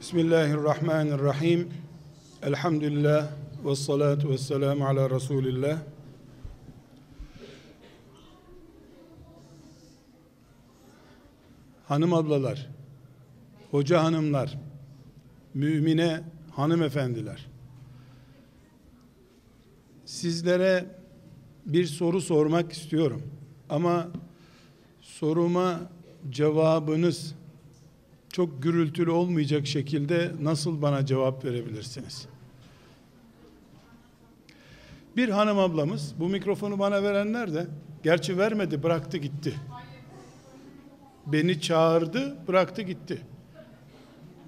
Bismillahirrahmanirrahim. Elhamdülillah ve salatu ve selamu ala Resulillah. Hanım ablalar, hoca hanımlar, mümine hanımefendiler. Sizlere bir soru sormak istiyorum. Ama soruma cevabınız çok gürültülü olmayacak şekilde nasıl bana cevap verebilirsiniz? Bir hanım ablamız bu mikrofonu bana verenler de gerçi vermedi bıraktı gitti. Beni çağırdı bıraktı gitti.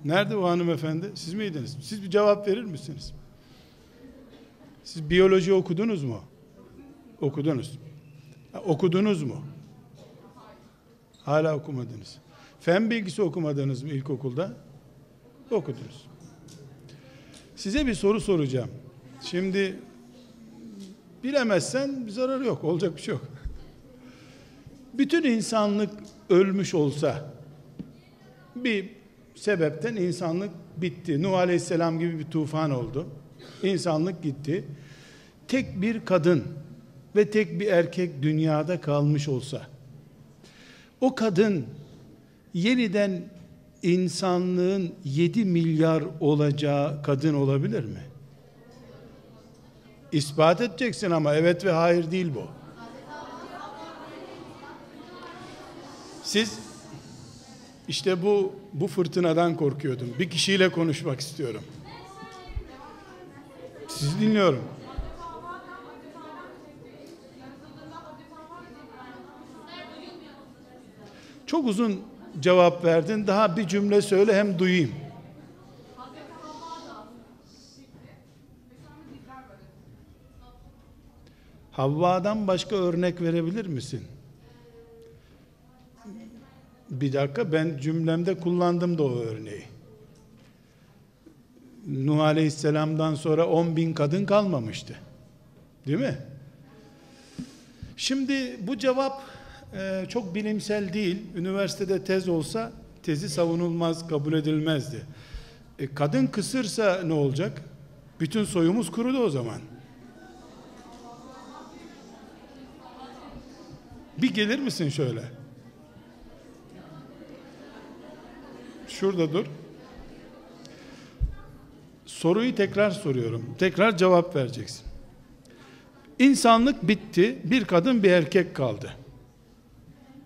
Nerede o hanımefendi? Siz miydiniz? Siz bir cevap verir misiniz? Siz biyoloji okudunuz mu? Okudunuz. okudunuz mu? Hala okumadınız. Fen bilgisi okumadınız mı ilkokulda? Okudunuz. Size bir soru soracağım. Şimdi bilemezsen bir zararı yok. Olacak bir şey yok. Bütün insanlık ölmüş olsa bir sebepten insanlık bitti. Nuh Aleyhisselam gibi bir tufan oldu. İnsanlık gitti. Tek bir kadın ve tek bir erkek dünyada kalmış olsa o kadın yeniden insanlığın 7 milyar olacağı kadın olabilir mi? İspat edeceksin ama evet ve hayır değil bu. Siz işte bu bu fırtınadan korkuyordum. Bir kişiyle konuşmak istiyorum. Sizi dinliyorum. Çok uzun cevap verdin. Daha bir cümle söyle hem duyayım. Havva'dan başka örnek verebilir misin? Bir dakika ben cümlemde kullandım da o örneği. Nuh Aleyhisselam'dan sonra 10 bin kadın kalmamıştı. Değil mi? Şimdi bu cevap e, çok bilimsel değil. Üniversitede tez olsa tezi savunulmaz, kabul edilmezdi. E, kadın kısırsa ne olacak? Bütün soyumuz kurudu o zaman. Bir gelir misin şöyle? Şurada dur. Soruyu tekrar soruyorum. Tekrar cevap vereceksin. İnsanlık bitti. Bir kadın bir erkek kaldı.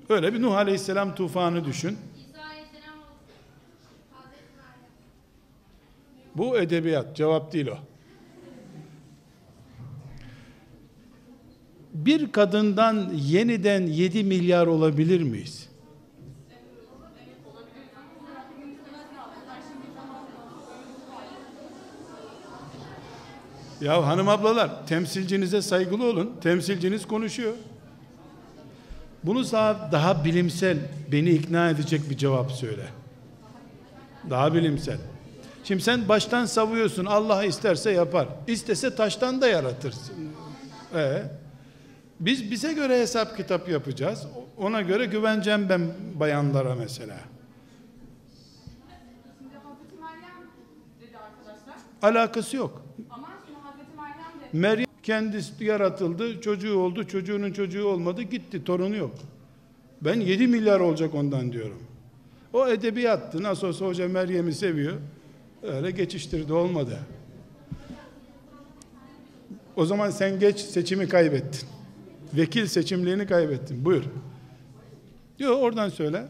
Öyle bir Nuh Aleyhisselam tufanı düşün. Bu edebiyat, cevap değil o. Bir kadından yeniden 7 milyar olabilir miyiz? Ya hanım ablalar temsilcinize saygılı olun. Temsilciniz konuşuyor. Bunu daha, daha bilimsel, beni ikna edecek bir cevap söyle. Daha bilimsel. Şimdi sen baştan savuyorsun. Allah isterse yapar. İstese taştan da yaratırsın. Ee, biz bize göre hesap kitap yapacağız. Ona göre güveneceğim ben bayanlara mesela. Alakası yok. Ama şimdi Meryem Kendisi yaratıldı, çocuğu oldu, çocuğunun çocuğu olmadı, gitti, torunu yok. Ben 7 milyar olacak ondan diyorum. O edebiyattı. Nasıl olsa hoca Meryem'i seviyor. Öyle geçiştirdi, olmadı. O zaman sen geç seçimi kaybettin. Vekil seçimliğini kaybettin. Buyur. Diyor oradan söyle.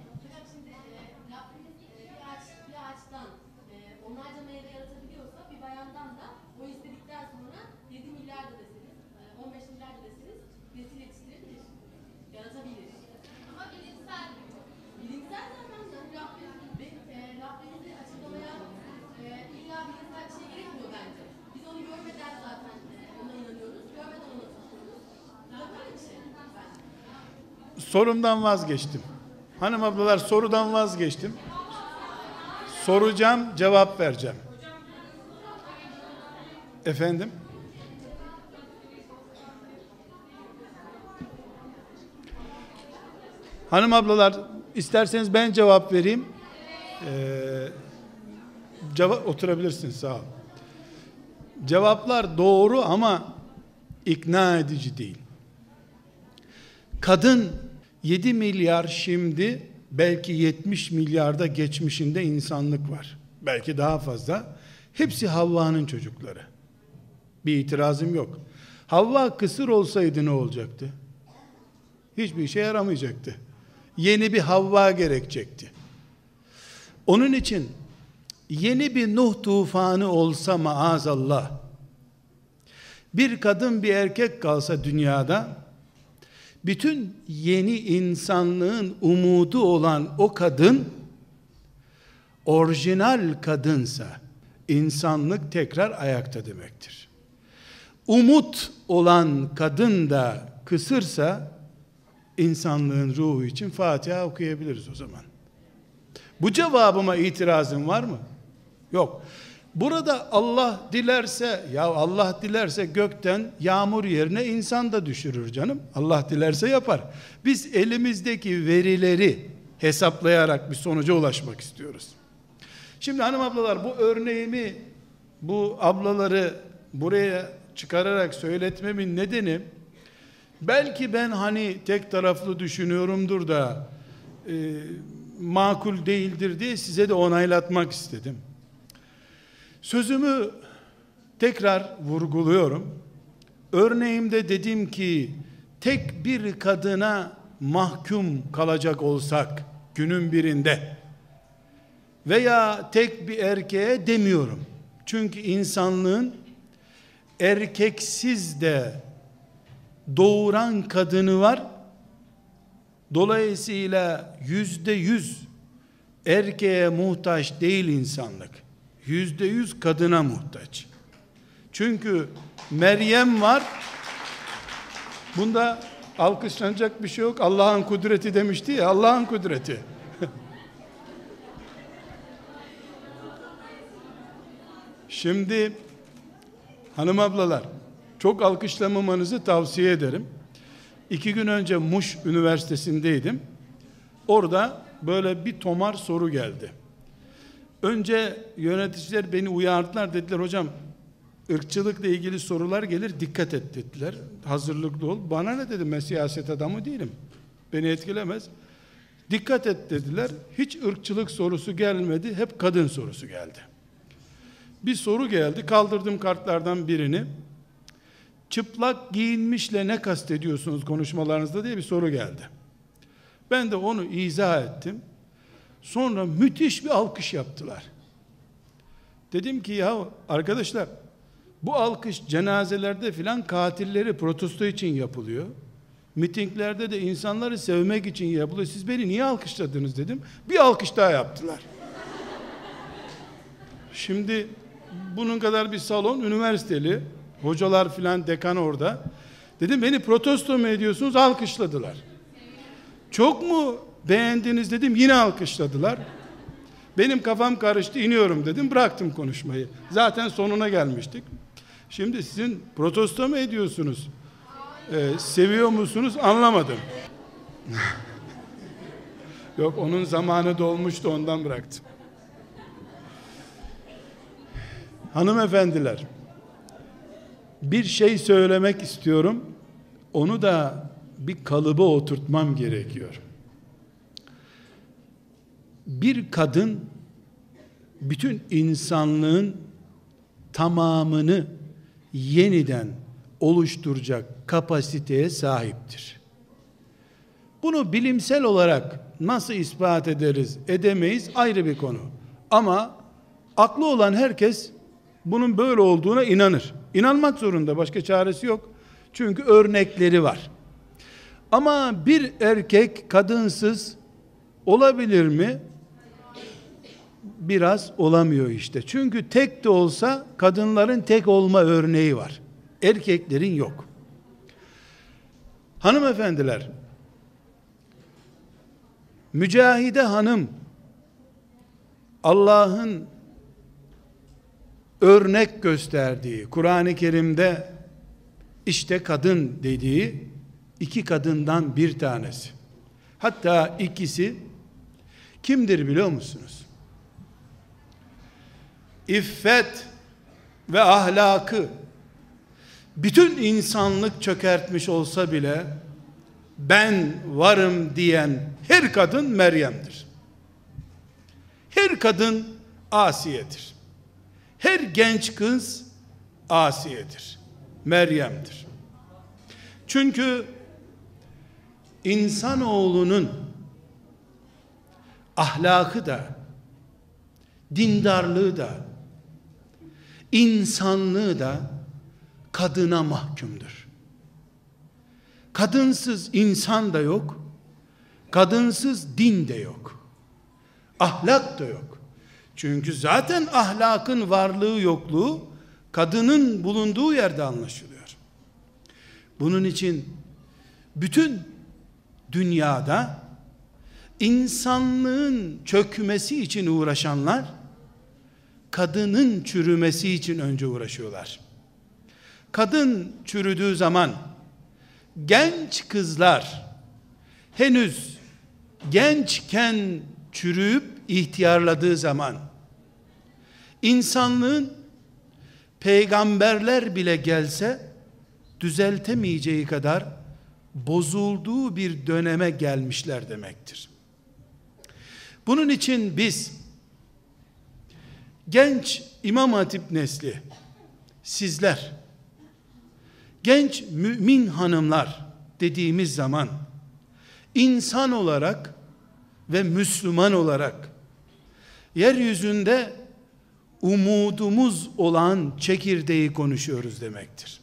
Sorumdan vazgeçtim. Hanım ablalar sorudan vazgeçtim. Soracağım, cevap vereceğim. Efendim? Hanım ablalar isterseniz ben cevap vereyim. Ee, cevap oturabilirsiniz sağ ol. Cevaplar doğru ama ikna edici değil. Kadın 7 milyar şimdi belki 70 milyarda geçmişinde insanlık var. Belki daha fazla. Hepsi Havva'nın çocukları. Bir itirazım yok. Havva kısır olsaydı ne olacaktı? Hiçbir işe yaramayacaktı. Yeni bir Havva gerekecekti. Onun için yeni bir Nuh tufanı olsa maazallah bir kadın bir erkek kalsa dünyada bütün yeni insanlığın umudu olan o kadın orijinal kadınsa insanlık tekrar ayakta demektir. Umut olan kadın da kısırsa insanlığın ruhu için Fatiha okuyabiliriz o zaman. Bu cevabıma itirazın var mı? Yok. Burada Allah dilerse ya Allah dilerse gökten yağmur yerine insan da düşürür canım. Allah dilerse yapar. Biz elimizdeki verileri hesaplayarak bir sonuca ulaşmak istiyoruz. Şimdi hanım ablalar bu örneğimi bu ablaları buraya çıkararak söyletmemin nedeni belki ben hani tek taraflı düşünüyorumdur da e, makul değildir diye size de onaylatmak istedim. Sözümü tekrar vurguluyorum. Örneğimde dedim ki tek bir kadına mahkum kalacak olsak günün birinde veya tek bir erkeğe demiyorum. Çünkü insanlığın erkeksiz de doğuran kadını var. Dolayısıyla yüzde yüz erkeğe muhtaç değil insanlık yüzde yüz kadına muhtaç. Çünkü Meryem var. Bunda alkışlanacak bir şey yok. Allah'ın kudreti demişti ya. Allah'ın kudreti. Şimdi hanım ablalar çok alkışlamamanızı tavsiye ederim. İki gün önce Muş Üniversitesi'ndeydim. Orada böyle bir tomar soru geldi. Önce yöneticiler beni uyardılar dediler hocam ırkçılıkla ilgili sorular gelir dikkat et dediler. Hazırlıklı ol. Bana ne dedim ben siyaset adamı değilim. Beni etkilemez. Dikkat et dediler. Hiç ırkçılık sorusu gelmedi. Hep kadın sorusu geldi. Bir soru geldi. Kaldırdım kartlardan birini. Çıplak giyinmişle ne kastediyorsunuz konuşmalarınızda diye bir soru geldi. Ben de onu izah ettim. Sonra müthiş bir alkış yaptılar. Dedim ki ya arkadaşlar bu alkış cenazelerde filan katilleri protesto için yapılıyor. Mitinglerde de insanları sevmek için yapılıyor. Siz beni niye alkışladınız dedim. Bir alkış daha yaptılar. Şimdi bunun kadar bir salon üniversiteli hocalar filan dekan orada. Dedim beni protesto mu ediyorsunuz? Alkışladılar. Çok mu Beğendiniz dedim yine alkışladılar. Benim kafam karıştı iniyorum dedim bıraktım konuşmayı. Zaten sonuna gelmiştik. Şimdi sizin protesto mu ediyorsunuz? Ee, seviyor musunuz anlamadım. Yok onun zamanı dolmuştu ondan bıraktım. Hanımefendiler bir şey söylemek istiyorum. Onu da bir kalıba oturtmam gerekiyor bir kadın bütün insanlığın tamamını yeniden oluşturacak kapasiteye sahiptir. Bunu bilimsel olarak nasıl ispat ederiz, edemeyiz ayrı bir konu. Ama aklı olan herkes bunun böyle olduğuna inanır. İnanmak zorunda başka çaresi yok. Çünkü örnekleri var. Ama bir erkek kadınsız olabilir mi? biraz olamıyor işte. Çünkü tek de olsa kadınların tek olma örneği var. Erkeklerin yok. Hanımefendiler, Mücahide hanım Allah'ın örnek gösterdiği, Kur'an-ı Kerim'de işte kadın dediği iki kadından bir tanesi. Hatta ikisi kimdir biliyor musunuz? iffet ve ahlakı bütün insanlık çökertmiş olsa bile ben varım diyen her kadın Meryem'dir. Her kadın Asiye'dir. Her genç kız Asiye'dir. Meryem'dir. Çünkü insanoğlunun ahlakı da dindarlığı da insanlığı da kadına mahkumdur. Kadınsız insan da yok, kadınsız din de yok, ahlak da yok. Çünkü zaten ahlakın varlığı yokluğu kadının bulunduğu yerde anlaşılıyor. Bunun için bütün dünyada insanlığın çökmesi için uğraşanlar kadının çürümesi için önce uğraşıyorlar. Kadın çürüdüğü zaman genç kızlar henüz gençken çürüyüp ihtiyarladığı zaman insanlığın peygamberler bile gelse düzeltemeyeceği kadar bozulduğu bir döneme gelmişler demektir. Bunun için biz genç İmam Hatip nesli, sizler, genç mümin hanımlar dediğimiz zaman, insan olarak ve Müslüman olarak, yeryüzünde umudumuz olan çekirdeği konuşuyoruz demektir.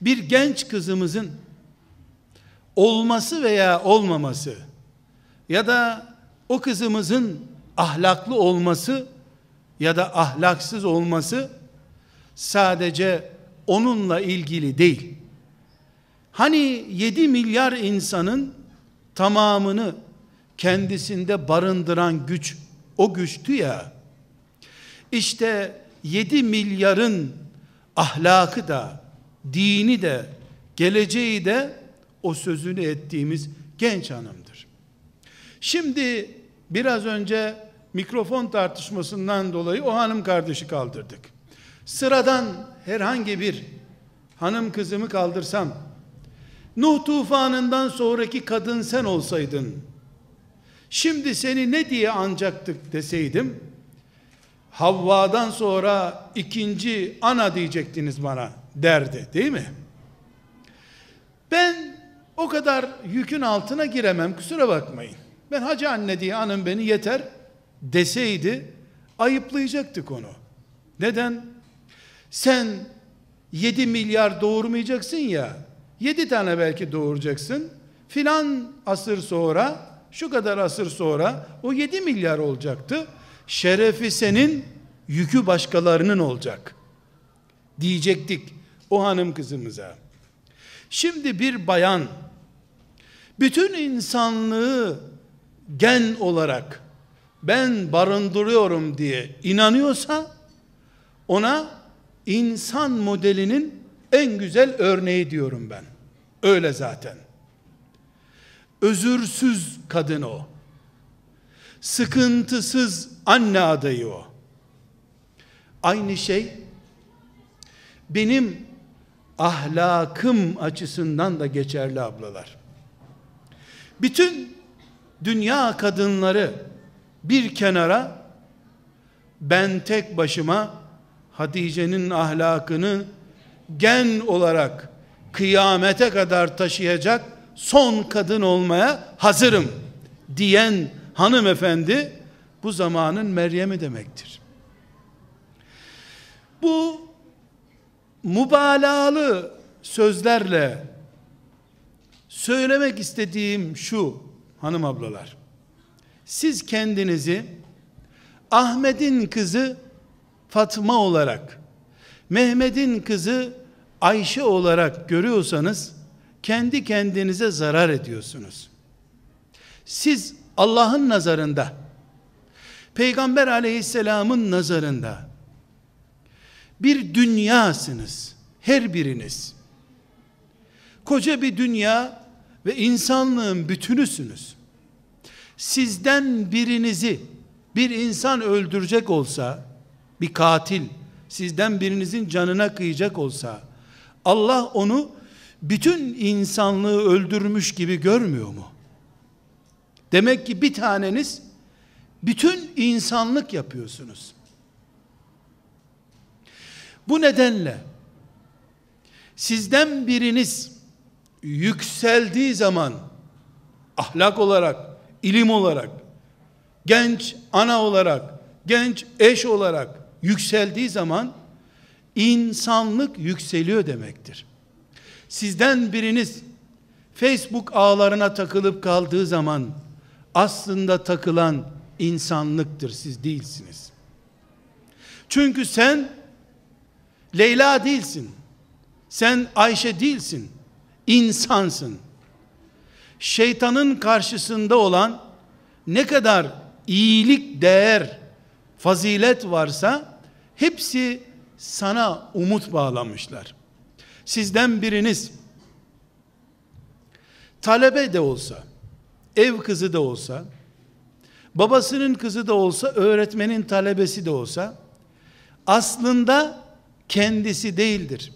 Bir genç kızımızın olması veya olmaması ya da o kızımızın ahlaklı olması ya da ahlaksız olması sadece onunla ilgili değil. Hani 7 milyar insanın tamamını kendisinde barındıran güç o güçtü ya. İşte 7 milyarın ahlakı da, dini de, geleceği de o sözünü ettiğimiz genç hanımdır. Şimdi biraz önce mikrofon tartışmasından dolayı o hanım kardeşi kaldırdık. Sıradan herhangi bir hanım kızımı kaldırsam, Nuh tufanından sonraki kadın sen olsaydın, şimdi seni ne diye ancaktık deseydim, Havva'dan sonra ikinci ana diyecektiniz bana derdi değil mi? Ben o kadar yükün altına giremem kusura bakmayın. Ben hacı anne diye anım beni yeter deseydi ayıplayacaktık onu. Neden? Sen 7 milyar doğurmayacaksın ya, 7 tane belki doğuracaksın. Filan asır sonra, şu kadar asır sonra o 7 milyar olacaktı. Şerefi senin, yükü başkalarının olacak. Diyecektik o hanım kızımıza. Şimdi bir bayan bütün insanlığı gen olarak ben barındırıyorum diye inanıyorsa ona insan modelinin en güzel örneği diyorum ben. Öyle zaten. Özürsüz kadın o. Sıkıntısız anne adayı o. Aynı şey benim ahlakım açısından da geçerli ablalar. Bütün dünya kadınları bir kenara ben tek başıma Hatice'nin ahlakını gen olarak kıyamete kadar taşıyacak son kadın olmaya hazırım diyen hanımefendi bu zamanın Meryem'i demektir. Bu mübalağalı sözlerle söylemek istediğim şu hanım ablalar. Siz kendinizi Ahmet'in kızı Fatma olarak, Mehmet'in kızı Ayşe olarak görüyorsanız kendi kendinize zarar ediyorsunuz. Siz Allah'ın nazarında Peygamber aleyhisselamın nazarında bir dünyasınız her biriniz. Koca bir dünya ve insanlığın bütünüsünüz sizden birinizi bir insan öldürecek olsa bir katil sizden birinizin canına kıyacak olsa Allah onu bütün insanlığı öldürmüş gibi görmüyor mu? Demek ki bir taneniz bütün insanlık yapıyorsunuz. Bu nedenle sizden biriniz yükseldiği zaman ahlak olarak, ilim olarak, genç ana olarak, genç eş olarak yükseldiği zaman insanlık yükseliyor demektir. Sizden biriniz Facebook ağlarına takılıp kaldığı zaman aslında takılan insanlıktır siz değilsiniz. Çünkü sen Leyla değilsin. Sen Ayşe değilsin. İnsansın şeytanın karşısında olan ne kadar iyilik, değer, fazilet varsa hepsi sana umut bağlamışlar. Sizden biriniz talebe de olsa, ev kızı da olsa, babasının kızı da olsa, öğretmenin talebesi de olsa aslında kendisi değildir.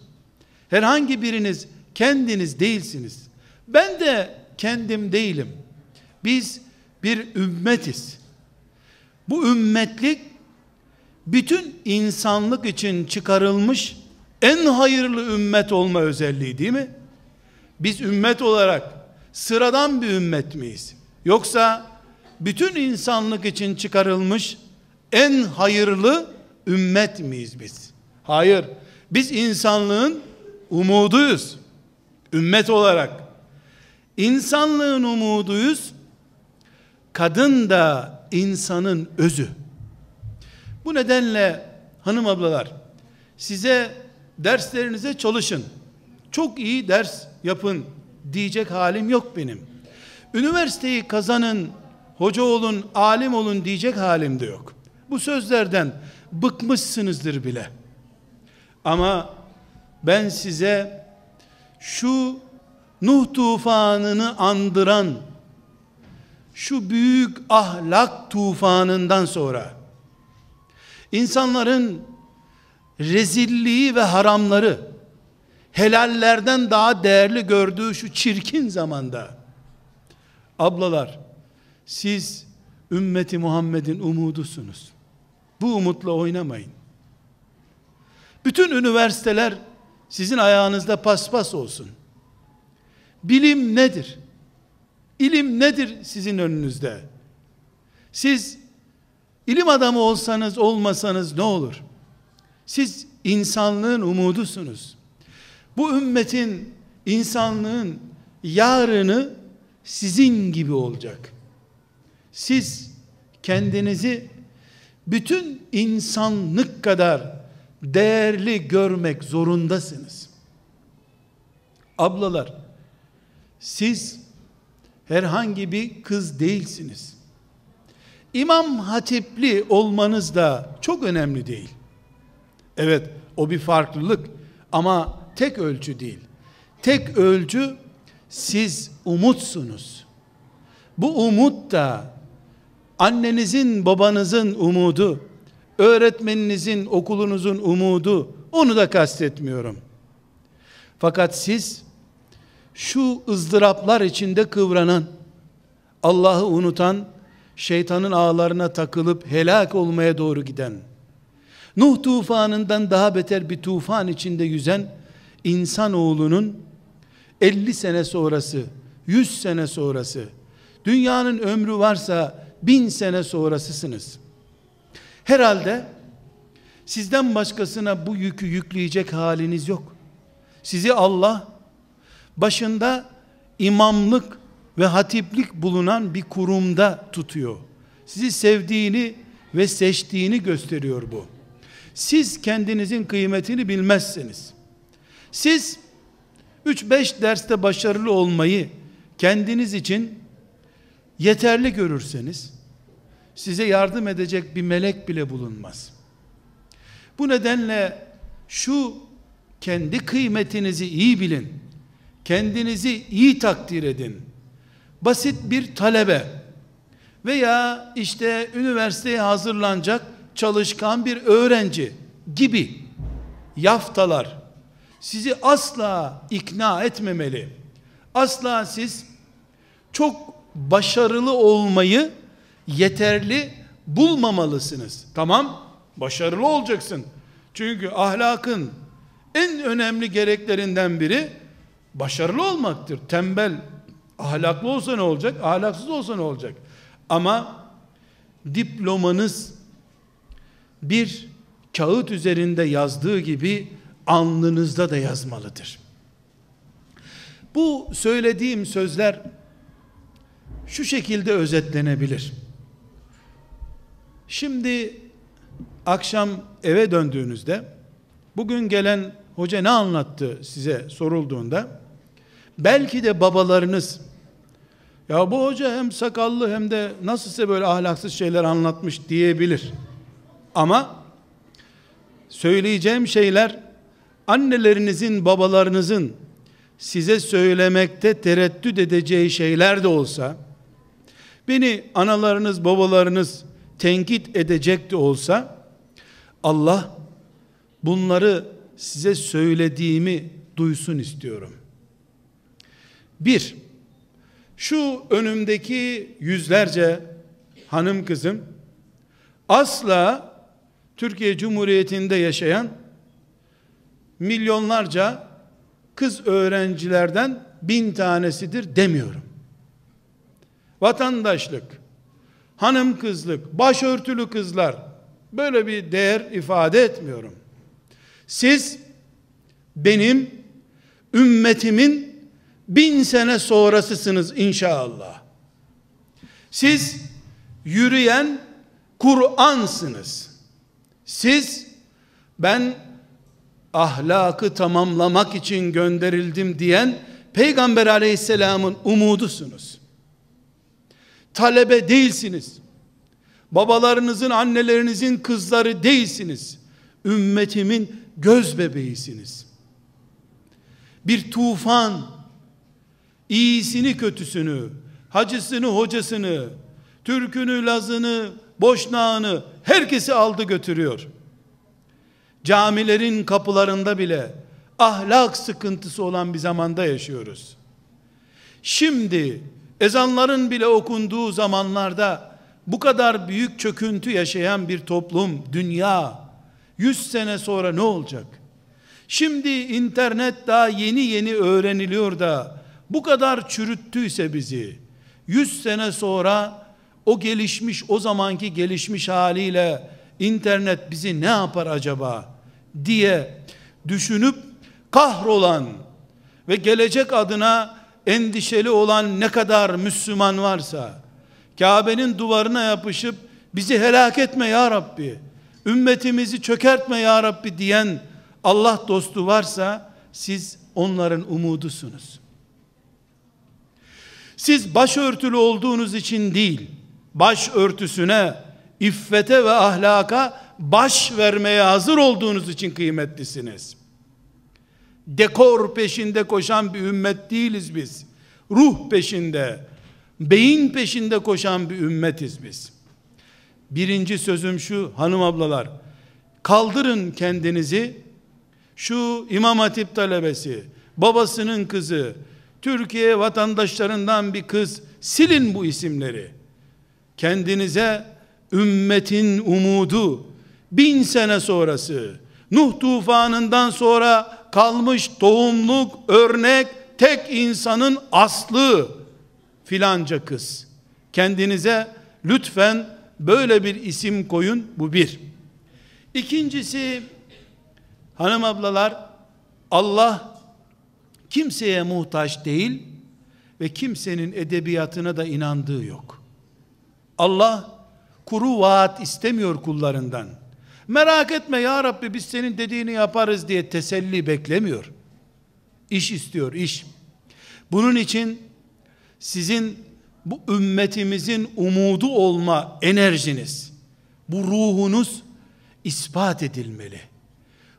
Herhangi biriniz kendiniz değilsiniz. Ben de kendim değilim. Biz bir ümmetiz. Bu ümmetlik bütün insanlık için çıkarılmış en hayırlı ümmet olma özelliği değil mi? Biz ümmet olarak sıradan bir ümmet miyiz? Yoksa bütün insanlık için çıkarılmış en hayırlı ümmet miyiz biz? Hayır. Biz insanlığın umuduyuz. Ümmet olarak insanlığın umuduyuz. Kadın da insanın özü. Bu nedenle hanım ablalar size derslerinize çalışın. Çok iyi ders yapın diyecek halim yok benim. Üniversiteyi kazanın, hoca olun, alim olun diyecek halim de yok. Bu sözlerden bıkmışsınızdır bile. Ama ben size şu Nuh tufanını andıran şu büyük ahlak tufanından sonra insanların rezilliği ve haramları helallerden daha değerli gördüğü şu çirkin zamanda ablalar siz ümmeti Muhammed'in umudusunuz. Bu umutla oynamayın. Bütün üniversiteler sizin ayağınızda paspas olsun. Bilim nedir? İlim nedir sizin önünüzde? Siz ilim adamı olsanız olmasanız ne olur? Siz insanlığın umudusunuz. Bu ümmetin, insanlığın yarını sizin gibi olacak. Siz kendinizi bütün insanlık kadar değerli görmek zorundasınız. Ablalar, siz herhangi bir kız değilsiniz. İmam hatipli olmanız da çok önemli değil. Evet, o bir farklılık ama tek ölçü değil. Tek ölçü siz umutsunuz. Bu umut da annenizin, babanızın umudu, öğretmeninizin, okulunuzun umudu, onu da kastetmiyorum. Fakat siz şu ızdıraplar içinde kıvranan, Allah'ı unutan, şeytanın ağlarına takılıp helak olmaya doğru giden, Nuh tufanından daha beter bir tufan içinde yüzen insanoğlunun 50 sene sonrası, 100 sene sonrası, dünyanın ömrü varsa bin sene sonrasısınız. Herhalde sizden başkasına bu yükü yükleyecek haliniz yok. Sizi Allah başında imamlık ve hatiplik bulunan bir kurumda tutuyor. Sizi sevdiğini ve seçtiğini gösteriyor bu. Siz kendinizin kıymetini bilmezseniz, Siz 3-5 derste başarılı olmayı kendiniz için yeterli görürseniz size yardım edecek bir melek bile bulunmaz. Bu nedenle şu kendi kıymetinizi iyi bilin kendinizi iyi takdir edin. Basit bir talebe veya işte üniversiteye hazırlanacak çalışkan bir öğrenci gibi yaftalar sizi asla ikna etmemeli. Asla siz çok başarılı olmayı yeterli bulmamalısınız. Tamam? Başarılı olacaksın. Çünkü ahlakın en önemli gereklerinden biri başarılı olmaktır. Tembel, ahlaklı olsa ne olacak? Ahlaksız olsa ne olacak? Ama diplomanız bir kağıt üzerinde yazdığı gibi alnınızda da yazmalıdır. Bu söylediğim sözler şu şekilde özetlenebilir. Şimdi akşam eve döndüğünüzde bugün gelen hoca ne anlattı size sorulduğunda belki de babalarınız ya bu hoca hem sakallı hem de nasılsa böyle ahlaksız şeyler anlatmış diyebilir. Ama söyleyeceğim şeyler annelerinizin, babalarınızın size söylemekte tereddüt edeceği şeyler de olsa beni analarınız, babalarınız tenkit edecek de olsa Allah bunları size söylediğimi duysun istiyorum. Bir, şu önümdeki yüzlerce hanım kızım asla Türkiye Cumhuriyeti'nde yaşayan milyonlarca kız öğrencilerden bin tanesidir demiyorum. Vatandaşlık, hanım kızlık, başörtülü kızlar böyle bir değer ifade etmiyorum. Siz benim ümmetimin bin sene sonrasısınız inşallah. Siz yürüyen Kur'ansınız. Siz ben ahlakı tamamlamak için gönderildim diyen Peygamber aleyhisselamın umudusunuz. Talebe değilsiniz. Babalarınızın, annelerinizin kızları değilsiniz. Ümmetimin göz bebeğisiniz. Bir tufan iyisini kötüsünü, hacısını hocasını, türkünü lazını, boşnağını herkesi aldı götürüyor. Camilerin kapılarında bile ahlak sıkıntısı olan bir zamanda yaşıyoruz. Şimdi ezanların bile okunduğu zamanlarda bu kadar büyük çöküntü yaşayan bir toplum, dünya 100 sene sonra ne olacak? Şimdi internet daha yeni yeni öğreniliyor da bu kadar çürüttüyse bizi 100 sene sonra o gelişmiş o zamanki gelişmiş haliyle internet bizi ne yapar acaba diye düşünüp kahrolan ve gelecek adına endişeli olan ne kadar Müslüman varsa Kabe'nin duvarına yapışıp bizi helak etme ya Rabbi ümmetimizi çökertme ya Rabbi diyen Allah dostu varsa siz onların umudusunuz. Siz başörtülü olduğunuz için değil, başörtüsüne, iffete ve ahlaka baş vermeye hazır olduğunuz için kıymetlisiniz. Dekor peşinde koşan bir ümmet değiliz biz. Ruh peşinde, beyin peşinde koşan bir ümmetiz biz.'' Birinci sözüm şu hanım ablalar. Kaldırın kendinizi. Şu İmam Hatip talebesi, babasının kızı, Türkiye vatandaşlarından bir kız silin bu isimleri. Kendinize ümmetin umudu bin sene sonrası Nuh tufanından sonra kalmış tohumluk örnek tek insanın aslı filanca kız. Kendinize lütfen böyle bir isim koyun bu bir. İkincisi hanım ablalar Allah kimseye muhtaç değil ve kimsenin edebiyatına da inandığı yok. Allah kuru vaat istemiyor kullarından. Merak etme ya Rabbi biz senin dediğini yaparız diye teselli beklemiyor. İş istiyor iş. Bunun için sizin bu ümmetimizin umudu olma enerjiniz, bu ruhunuz ispat edilmeli.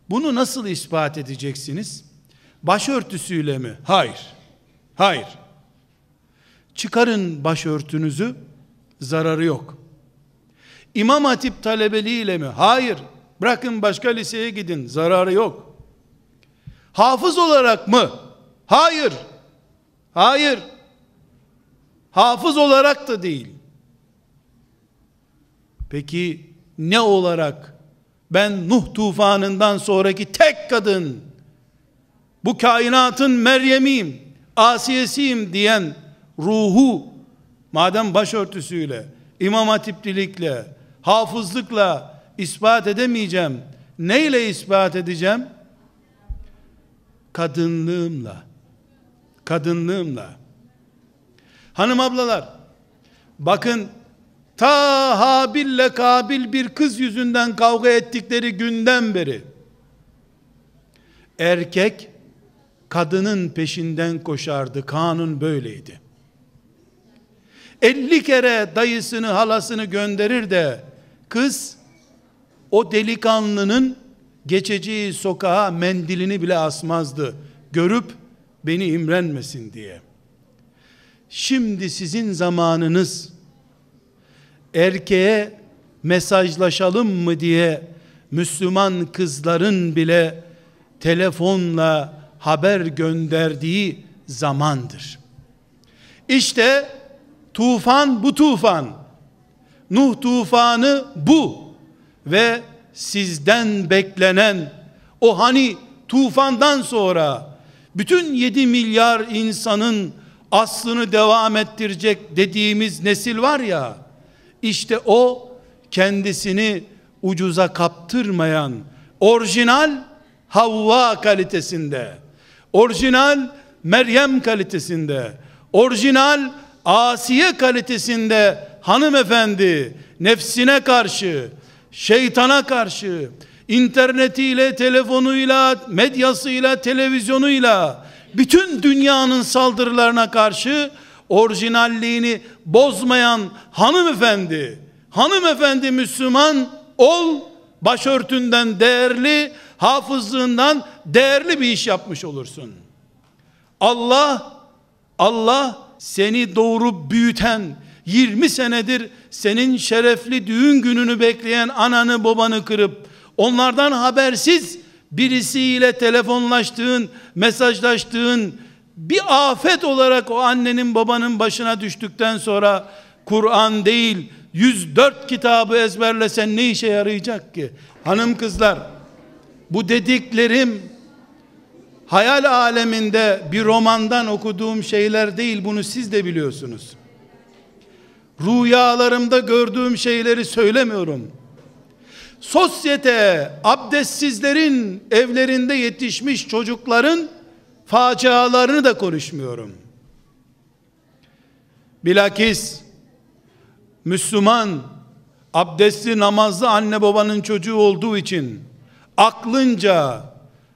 Bunu nasıl ispat edeceksiniz? Başörtüsüyle mi? Hayır. Hayır. Çıkarın başörtünüzü, zararı yok. İmam hatip talebeliğiyle mi? Hayır. Bırakın başka liseye gidin, zararı yok. Hafız olarak mı? Hayır. Hayır. Hafız olarak da değil. Peki ne olarak ben Nuh tufanından sonraki tek kadın bu kainatın Meryem'iyim, Asiyesiyim diyen ruhu madem başörtüsüyle, imam hatiplilikle, hafızlıkla ispat edemeyeceğim. Neyle ispat edeceğim? Kadınlığımla. Kadınlığımla. Hanım ablalar bakın ta Habil'le Kabil bir kız yüzünden kavga ettikleri günden beri erkek kadının peşinden koşardı. Kanun böyleydi. 50 kere dayısını halasını gönderir de kız o delikanlının geçeceği sokağa mendilini bile asmazdı. Görüp beni imrenmesin diye.'' şimdi sizin zamanınız erkeğe mesajlaşalım mı diye Müslüman kızların bile telefonla haber gönderdiği zamandır. İşte tufan bu tufan. Nuh tufanı bu ve sizden beklenen o hani tufandan sonra bütün 7 milyar insanın aslını devam ettirecek dediğimiz nesil var ya işte o kendisini ucuza kaptırmayan orijinal Havva kalitesinde orijinal Meryem kalitesinde orijinal Asiye kalitesinde hanımefendi nefsine karşı şeytana karşı internetiyle telefonuyla medyasıyla televizyonuyla bütün dünyanın saldırılarına karşı orijinalliğini bozmayan hanımefendi, hanımefendi Müslüman ol, başörtünden değerli, hafızlığından değerli bir iş yapmış olursun. Allah, Allah seni doğurup büyüten, 20 senedir senin şerefli düğün gününü bekleyen ananı babanı kırıp, onlardan habersiz birisiyle telefonlaştığın, mesajlaştığın bir afet olarak o annenin babanın başına düştükten sonra Kur'an değil 104 kitabı ezberlesen ne işe yarayacak ki? Hanım kızlar bu dediklerim hayal aleminde bir romandan okuduğum şeyler değil bunu siz de biliyorsunuz. Rüyalarımda gördüğüm şeyleri söylemiyorum sosyete abdestsizlerin evlerinde yetişmiş çocukların facialarını da konuşmuyorum. Bilakis Müslüman abdestli namazlı anne babanın çocuğu olduğu için aklınca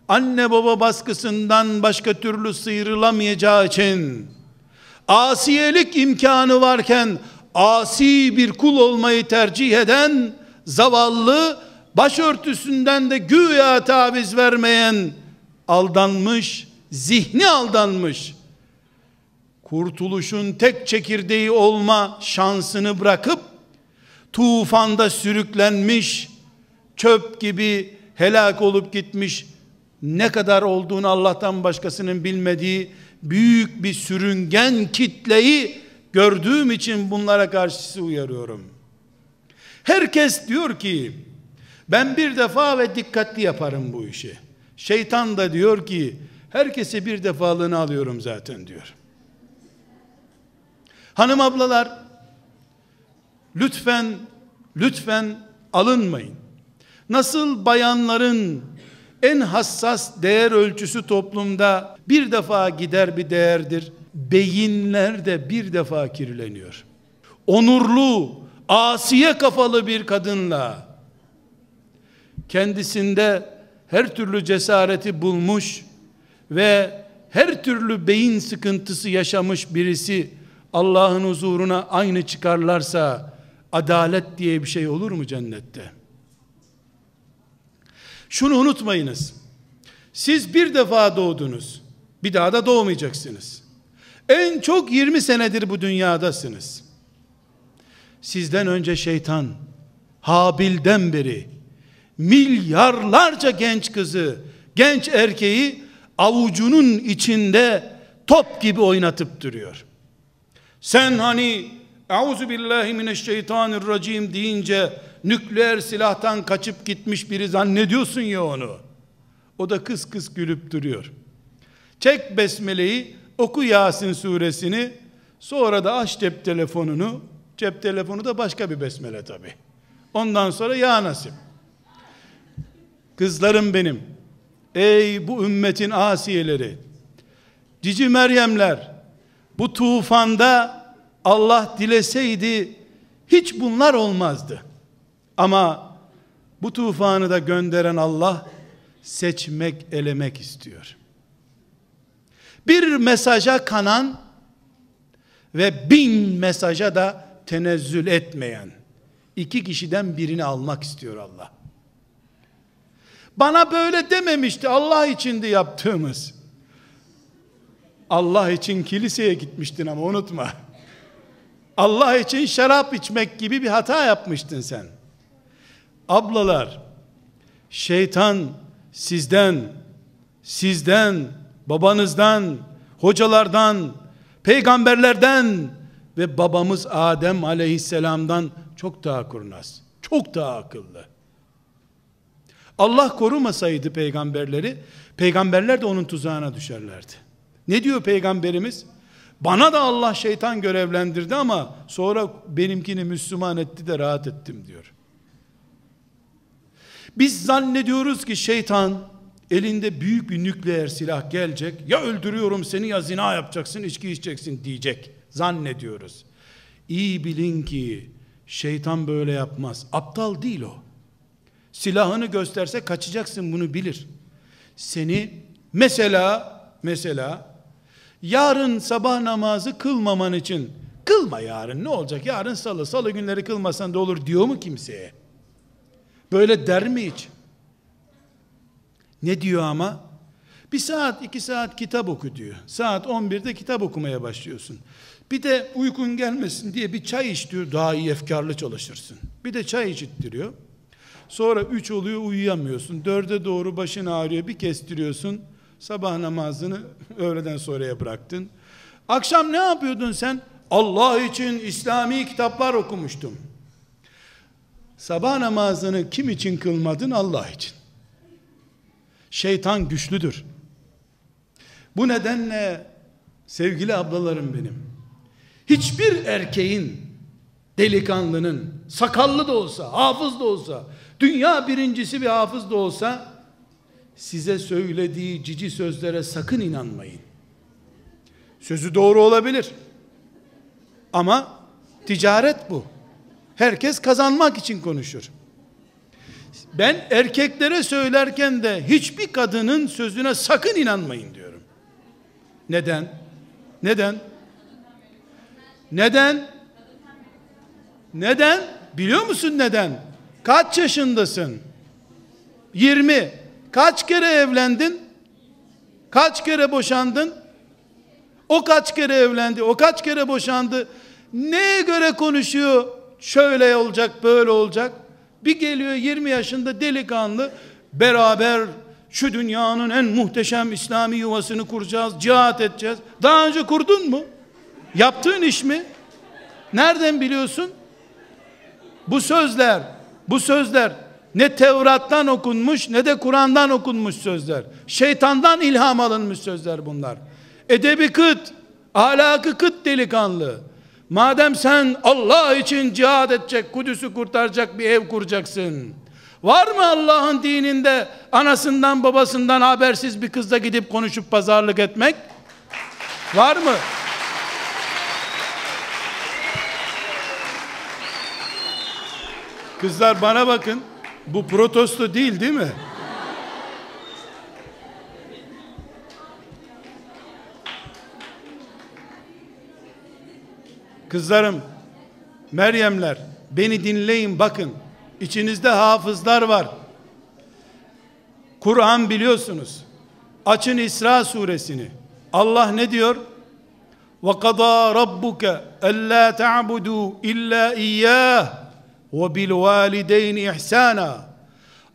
anne baba baskısından başka türlü sıyrılamayacağı için asiyelik imkanı varken asi bir kul olmayı tercih eden zavallı başörtüsünden de güya taviz vermeyen aldanmış, zihni aldanmış. Kurtuluşun tek çekirdeği olma şansını bırakıp tufanda sürüklenmiş, çöp gibi helak olup gitmiş ne kadar olduğunu Allah'tan başkasının bilmediği büyük bir sürüngen kitleyi gördüğüm için bunlara karşı sizi uyarıyorum.'' Herkes diyor ki ben bir defa ve dikkatli yaparım bu işi. Şeytan da diyor ki herkesi bir defalığını alıyorum zaten diyor. Hanım ablalar lütfen lütfen alınmayın. Nasıl bayanların en hassas değer ölçüsü toplumda bir defa gider bir değerdir. Beyinler de bir defa kirleniyor. Onurlu, asiye kafalı bir kadınla kendisinde her türlü cesareti bulmuş ve her türlü beyin sıkıntısı yaşamış birisi Allah'ın huzuruna aynı çıkarlarsa adalet diye bir şey olur mu cennette? Şunu unutmayınız. Siz bir defa doğdunuz. Bir daha da doğmayacaksınız. En çok 20 senedir bu dünyadasınız sizden önce şeytan Habil'den beri milyarlarca genç kızı, genç erkeği avucunun içinde top gibi oynatıp duruyor. Sen hani Euzu billahi mineşşeytanirracim deyince nükleer silahtan kaçıp gitmiş biri zannediyorsun ya onu. O da kıs kıs gülüp duruyor. Çek besmeleyi, oku Yasin suresini, sonra da aç cep telefonunu, Cep telefonu da başka bir besmele tabi. Ondan sonra ya nasip. Kızlarım benim. Ey bu ümmetin asiyeleri. Cici Meryemler. Bu tufanda Allah dileseydi hiç bunlar olmazdı. Ama bu tufanı da gönderen Allah seçmek, elemek istiyor. Bir mesaja kanan ve bin mesaja da tenezzül etmeyen iki kişiden birini almak istiyor Allah. Bana böyle dememişti Allah içindi yaptığımız. Allah için kiliseye gitmiştin ama unutma. Allah için şarap içmek gibi bir hata yapmıştın sen. Ablalar, şeytan sizden, sizden, babanızdan, hocalardan, peygamberlerden ve babamız Adem aleyhisselamdan çok daha kurnaz, çok daha akıllı. Allah korumasaydı peygamberleri, peygamberler de onun tuzağına düşerlerdi. Ne diyor peygamberimiz? Bana da Allah şeytan görevlendirdi ama sonra benimkini Müslüman etti de rahat ettim diyor. Biz zannediyoruz ki şeytan elinde büyük bir nükleer silah gelecek. Ya öldürüyorum seni ya zina yapacaksın, içki içeceksin diyecek zannediyoruz. İyi bilin ki şeytan böyle yapmaz. Aptal değil o. Silahını gösterse kaçacaksın bunu bilir. Seni mesela mesela yarın sabah namazı kılmaman için kılma yarın ne olacak yarın salı salı günleri kılmasan da olur diyor mu kimseye? Böyle der mi hiç? Ne diyor ama? Bir saat, iki saat kitap oku diyor. Saat 11'de kitap okumaya başlıyorsun. Bir de uykun gelmesin diye bir çay iç diyor daha iyi efkarlı çalışırsın. Bir de çay içittiriyor. Sonra üç oluyor uyuyamıyorsun. Dörde doğru başın ağrıyor bir kestiriyorsun. Sabah namazını öğleden sonraya bıraktın. Akşam ne yapıyordun sen? Allah için İslami kitaplar okumuştum. Sabah namazını kim için kılmadın? Allah için. Şeytan güçlüdür. Bu nedenle sevgili ablalarım benim. Hiçbir erkeğin, delikanlının, sakallı da olsa, hafız da olsa, dünya birincisi bir hafız da olsa, size söylediği cici sözlere sakın inanmayın. Sözü doğru olabilir. Ama ticaret bu. Herkes kazanmak için konuşur. Ben erkeklere söylerken de hiçbir kadının sözüne sakın inanmayın diyorum. Neden? Neden? Neden? Neden? Biliyor musun neden? Kaç yaşındasın? 20. Kaç kere evlendin? Kaç kere boşandın? O kaç kere evlendi? O kaç kere boşandı? Neye göre konuşuyor? Şöyle olacak, böyle olacak. Bir geliyor 20 yaşında delikanlı beraber şu dünyanın en muhteşem İslami yuvasını kuracağız, cihat edeceğiz. Daha önce kurdun mu? Yaptığın iş mi? Nereden biliyorsun? Bu sözler, bu sözler ne Tevrat'tan okunmuş ne de Kur'an'dan okunmuş sözler. Şeytandan ilham alınmış sözler bunlar. Edebi kıt, ahlakı kıt delikanlı. Madem sen Allah için cihad edecek, Kudüs'ü kurtaracak bir ev kuracaksın. Var mı Allah'ın dininde anasından babasından habersiz bir kızla gidip konuşup pazarlık etmek? Var mı? Kızlar bana bakın. Bu protesto değil değil mi? Kızlarım, Meryemler, beni dinleyin bakın. İçinizde hafızlar var. Kur'an biliyorsunuz. Açın İsra suresini. Allah ne diyor? وَقَضَى رَبُّكَ أَلَّا تَعْبُدُوا اِلَّا اِيَّاهِ ve bil valideyn ihsana.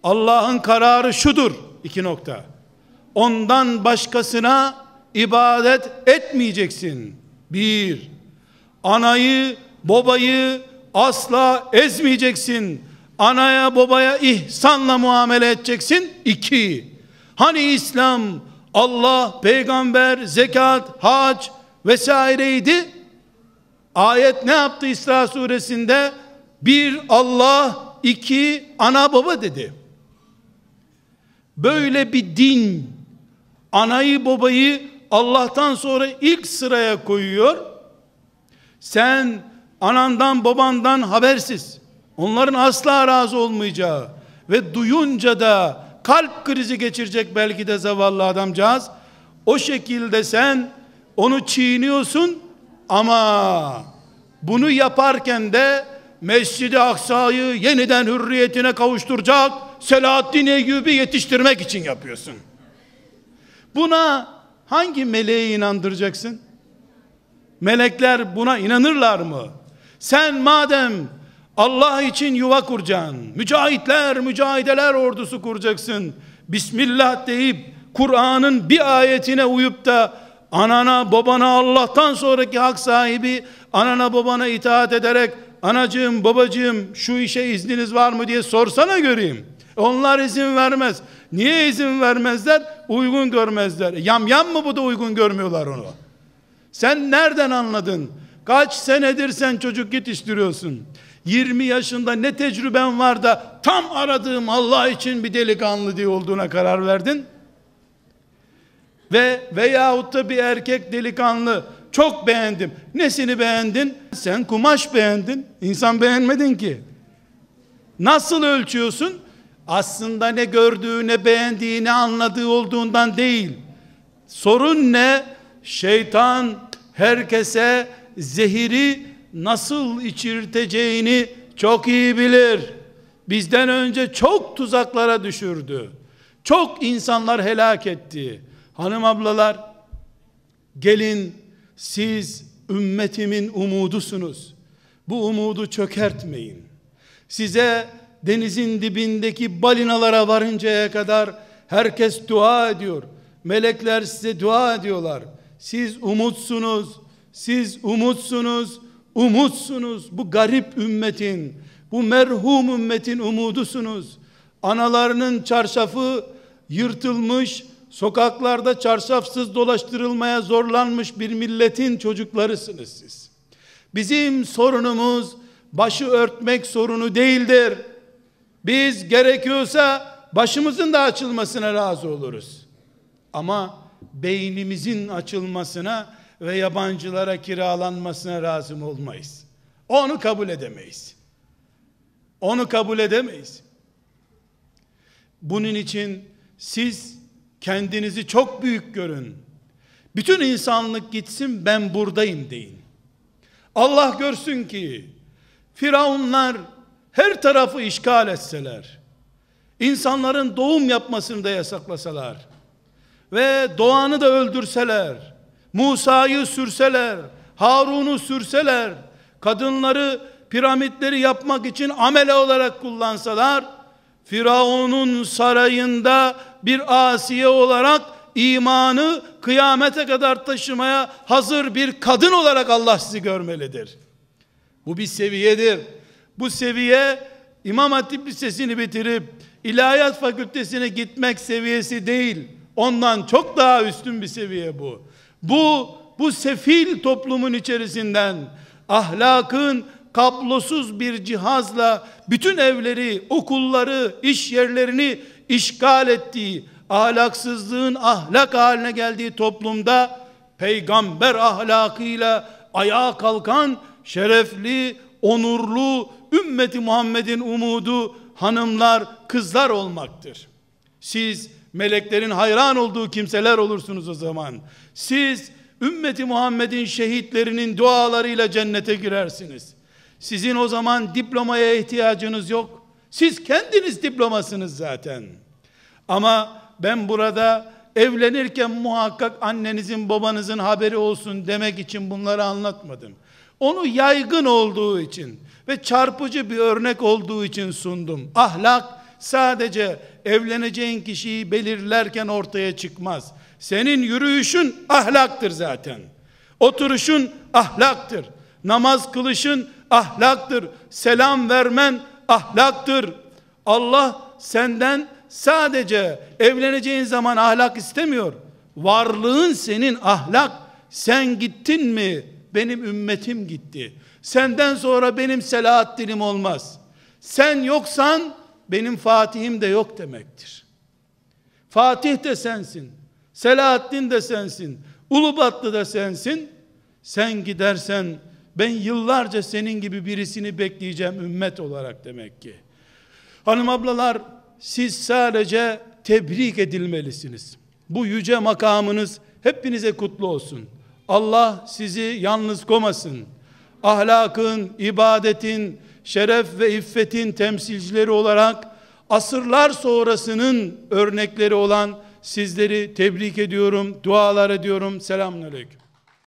Allah'ın kararı şudur. iki nokta. Ondan başkasına ibadet etmeyeceksin. Bir. Anayı, babayı asla ezmeyeceksin. Anaya babaya ihsanla muamele edeceksin. İki. Hani İslam, Allah, peygamber, zekat, hac vesaireydi. Ayet ne yaptı İsra suresinde? Bir Allah, iki ana baba dedi. Böyle bir din anayı babayı Allah'tan sonra ilk sıraya koyuyor. Sen anandan babandan habersiz. Onların asla razı olmayacağı ve duyunca da kalp krizi geçirecek belki de zavallı adamcağız. O şekilde sen onu çiğniyorsun ama bunu yaparken de Mescid-i Aksa'yı yeniden hürriyetine kavuşturacak Selahaddin Eyyubi yetiştirmek için yapıyorsun. Buna hangi meleği inandıracaksın? Melekler buna inanırlar mı? Sen madem Allah için yuva kuracaksın, mücahitler, mücahideler ordusu kuracaksın, Bismillah deyip Kur'an'ın bir ayetine uyup da anana babana Allah'tan sonraki hak sahibi anana babana itaat ederek anacığım babacığım şu işe izniniz var mı diye sorsana göreyim. Onlar izin vermez. Niye izin vermezler? Uygun görmezler. Yam yam mı bu da uygun görmüyorlar onu? Sen nereden anladın? Kaç senedir sen çocuk yetiştiriyorsun? 20 yaşında ne tecrüben var da tam aradığım Allah için bir delikanlı diye olduğuna karar verdin? Ve veyahut da bir erkek delikanlı çok beğendim. Nesini beğendin? Sen kumaş beğendin. İnsan beğenmedin ki. Nasıl ölçüyorsun? Aslında ne gördüğü, ne beğendiği, ne anladığı olduğundan değil. Sorun ne? Şeytan herkese zehiri nasıl içirteceğini çok iyi bilir. Bizden önce çok tuzaklara düşürdü. Çok insanlar helak etti. Hanım ablalar, gelin, siz ümmetimin umudusunuz. Bu umudu çökertmeyin. Size denizin dibindeki balinalara varıncaya kadar herkes dua ediyor. Melekler size dua ediyorlar. Siz umutsunuz. Siz umutsunuz. Umutsunuz. Bu garip ümmetin, bu merhum ümmetin umudusunuz. Analarının çarşafı yırtılmış, sokaklarda çarşafsız dolaştırılmaya zorlanmış bir milletin çocuklarısınız siz. Bizim sorunumuz başı örtmek sorunu değildir. Biz gerekiyorsa başımızın da açılmasına razı oluruz. Ama beynimizin açılmasına ve yabancılara kiralanmasına razı olmayız. Onu kabul edemeyiz. Onu kabul edemeyiz. Bunun için siz Kendinizi çok büyük görün. Bütün insanlık gitsin ben buradayım deyin. Allah görsün ki Firavunlar her tarafı işgal etseler, insanların doğum yapmasını da yasaklasalar ve doğanı da öldürseler, Musa'yı sürseler, Harun'u sürseler, kadınları piramitleri yapmak için amele olarak kullansalar, Firavun'un sarayında bir asiye olarak imanı kıyamete kadar taşımaya hazır bir kadın olarak Allah sizi görmelidir. Bu bir seviyedir. Bu seviye İmam Hatip Lisesi'ni bitirip İlahiyat Fakültesine gitmek seviyesi değil. Ondan çok daha üstün bir seviye bu. Bu bu sefil toplumun içerisinden ahlakın kablosuz bir cihazla bütün evleri, okulları, iş yerlerini işgal ettiği, ahlaksızlığın ahlak haline geldiği toplumda peygamber ahlakıyla ayağa kalkan şerefli, onurlu ümmeti Muhammed'in umudu hanımlar, kızlar olmaktır. Siz meleklerin hayran olduğu kimseler olursunuz o zaman. Siz ümmeti Muhammed'in şehitlerinin dualarıyla cennete girersiniz.'' Sizin o zaman diplomaya ihtiyacınız yok. Siz kendiniz diplomasınız zaten. Ama ben burada evlenirken muhakkak annenizin babanızın haberi olsun demek için bunları anlatmadım. Onu yaygın olduğu için ve çarpıcı bir örnek olduğu için sundum. Ahlak sadece evleneceğin kişiyi belirlerken ortaya çıkmaz. Senin yürüyüşün ahlaktır zaten. Oturuşun ahlaktır. Namaz kılışın ahlaktır. Selam vermen ahlaktır. Allah senden sadece evleneceğin zaman ahlak istemiyor. Varlığın senin ahlak. Sen gittin mi? Benim ümmetim gitti. Senden sonra benim Selahaddin'im olmaz. Sen yoksan benim Fatih'im de yok demektir. Fatih de sensin. Selahaddin de sensin. Ulubatlı da sensin. Sen gidersen ben yıllarca senin gibi birisini bekleyeceğim ümmet olarak demek ki. Hanım ablalar siz sadece tebrik edilmelisiniz. Bu yüce makamınız hepinize kutlu olsun. Allah sizi yalnız komasın. Ahlakın, ibadetin, şeref ve iffetin temsilcileri olarak asırlar sonrasının örnekleri olan sizleri tebrik ediyorum, dualar ediyorum. Selamünaleyküm.